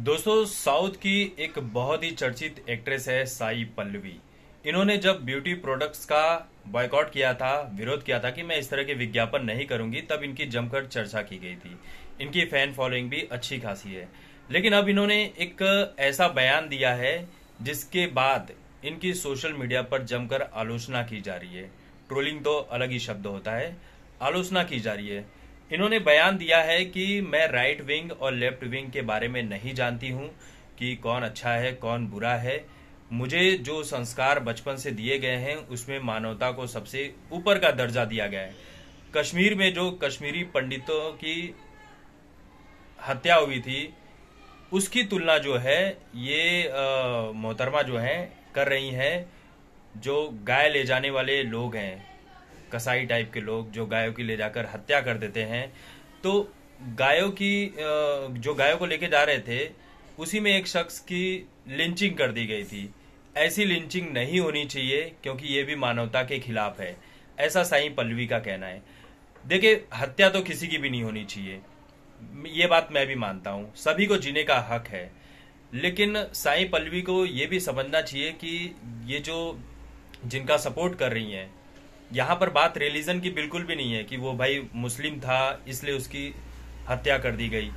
दोस्तों साउथ की एक बहुत ही चर्चित एक्ट्रेस है साई पल्लवी इन्होंने जब ब्यूटी प्रोडक्ट्स का बॉयकॉट किया था विरोध किया था कि मैं इस तरह के विज्ञापन नहीं करूंगी तब इनकी जमकर चर्चा की गई थी इनकी फैन फॉलोइंग भी अच्छी खासी है लेकिन अब इन्होंने एक ऐसा बयान दिया है जिसके बाद इनकी सोशल मीडिया पर जमकर आलोचना की जा रही है ट्रोलिंग तो अलग ही शब्द होता है आलोचना की जा रही है इन्होंने बयान दिया है कि मैं राइट विंग और लेफ्ट विंग के बारे में नहीं जानती हूँ कि कौन अच्छा है कौन बुरा है मुझे जो संस्कार बचपन से दिए गए हैं उसमें मानवता को सबसे ऊपर का दर्जा दिया गया है कश्मीर में जो कश्मीरी पंडितों की हत्या हुई थी उसकी तुलना जो है ये मोहतरमा जो हैं कर रही हैं जो गाय ले जाने वाले लोग हैं कसाई टाइप के लोग जो गायों की ले जाकर हत्या कर देते हैं तो गायों की जो गायों को लेके जा रहे थे उसी में एक शख्स की लिंचिंग कर दी गई थी ऐसी लिंचिंग नहीं होनी चाहिए क्योंकि ये भी मानवता के खिलाफ है ऐसा साई पल्लवी का कहना है देखिए हत्या तो किसी की भी नहीं होनी चाहिए ये बात मैं भी मानता हूँ सभी को जीने का हक है लेकिन साई पल्लवी को ये भी समझना चाहिए कि ये जो जिनका सपोर्ट कर रही हैं यहाँ पर बात रिलीजन की बिल्कुल भी नहीं है कि वो भाई मुस्लिम था इसलिए उसकी हत्या कर दी गई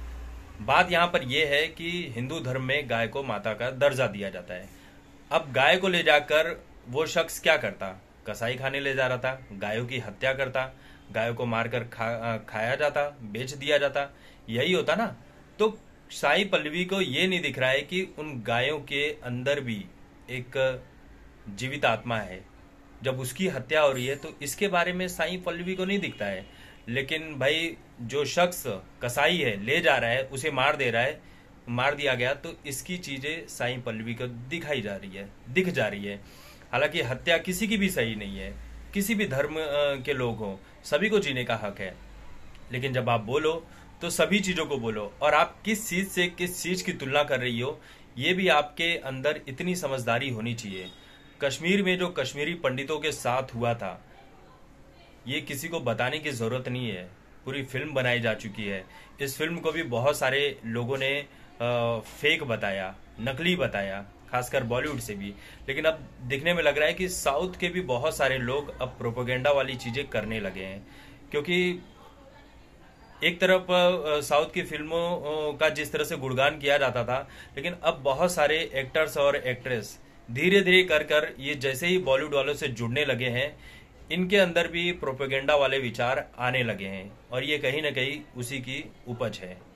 बात यहाँ पर यह है कि हिंदू धर्म में गाय को माता का दर्जा दिया जाता है अब गाय को ले जाकर वो शख्स क्या करता कसाई खाने ले जा रहा था गायों की हत्या करता गायों को मारकर खा, खाया जाता बेच दिया जाता यही होता ना तो साई पल्लवी को ये नहीं दिख रहा है कि उन गायों के अंदर भी एक जीवित आत्मा है जब उसकी हत्या हो रही है तो इसके बारे में साई पल्लवी को नहीं दिखता है लेकिन भाई जो शख्स कसाई है ले जा रहा है उसे मार दे रहा है मार दिया गया तो इसकी चीज़ें साई पल्लवी को दिखाई जा रही है दिख जा रही है हालांकि हत्या किसी की भी सही नहीं है किसी भी धर्म के लोग हों सभी को जीने का हक है लेकिन जब आप बोलो तो सभी चीज़ों को बोलो और आप किस चीज़ से किस चीज़ की तुलना कर रही हो ये भी आपके अंदर इतनी समझदारी होनी चाहिए कश्मीर में जो कश्मीरी पंडितों के साथ हुआ था ये किसी को बताने की ज़रूरत नहीं है पूरी फिल्म बनाई जा चुकी है इस फिल्म को भी बहुत सारे लोगों ने फेक बताया नकली बताया खासकर बॉलीवुड से भी लेकिन अब दिखने में लग रहा है कि साउथ के भी बहुत सारे लोग अब प्रोपोगेंडा वाली चीज़ें करने लगे हैं क्योंकि एक तरफ साउथ की फिल्मों का जिस तरह से गुणगान किया जाता था लेकिन अब बहुत सारे एक्टर्स और एक्ट्रेस धीरे धीरे कर कर ये जैसे ही बॉलीवुड वालों से जुड़ने लगे हैं इनके अंदर भी प्रोपेगेंडा वाले विचार आने लगे हैं और ये कहीं ना कहीं उसी की उपज है